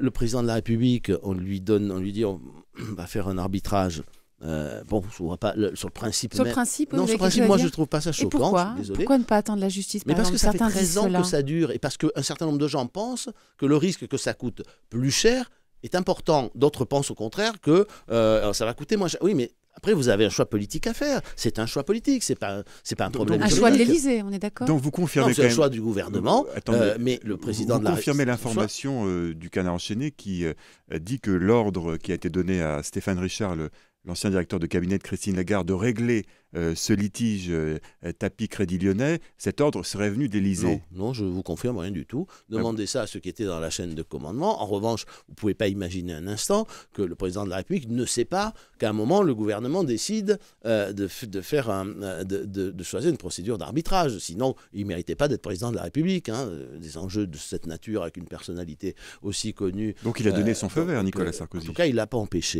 Le président de la République, on lui donne, on lui dit, on va faire un arbitrage. Euh, bon, pas sur le principe. Sur principe, non, sur le principe, moi je trouve pas ça choquant. Et pourquoi Pourquoi ne pas attendre la justice Mais parce que ça certains fait 13 ans hein que ça dure et parce qu'un certain nombre de gens pensent que le risque que ça coûte plus cher est important. D'autres pensent au contraire que euh, ça va coûter moins cher. Oui, mais après, vous avez un choix politique à faire. C'est un choix politique, c'est pas c'est pas un problème. Donc, un choix de l'Élysée, on est d'accord. Donc vous confirmez c'est le choix du gouvernement. Euh, euh, mais le président vous de confirmez l'information euh, du Canard enchaîné qui dit que l'ordre qui a été donné à Stéphane Richard, l'ancien directeur de cabinet de Christine Lagarde, de régler euh, ce litige euh, tapis Crédit Lyonnais, cet ordre serait venu d'Elysée. Non, non, je vous confirme rien du tout. Ah Demandez ça à ceux qui étaient dans la chaîne de commandement. En revanche, vous ne pouvez pas imaginer un instant que le président de la République ne sait pas qu'à un moment, le gouvernement décide euh, de, faire de, choisir une procédure d'arbitrage. Sinon, il ne méritait pas d'être président de la République. Hein. Des enjeux de cette nature avec une personnalité aussi connue. Donc il a donné son feu vert, Nicolas Sarkozy. En tout cas, il ne l'a pas empêché.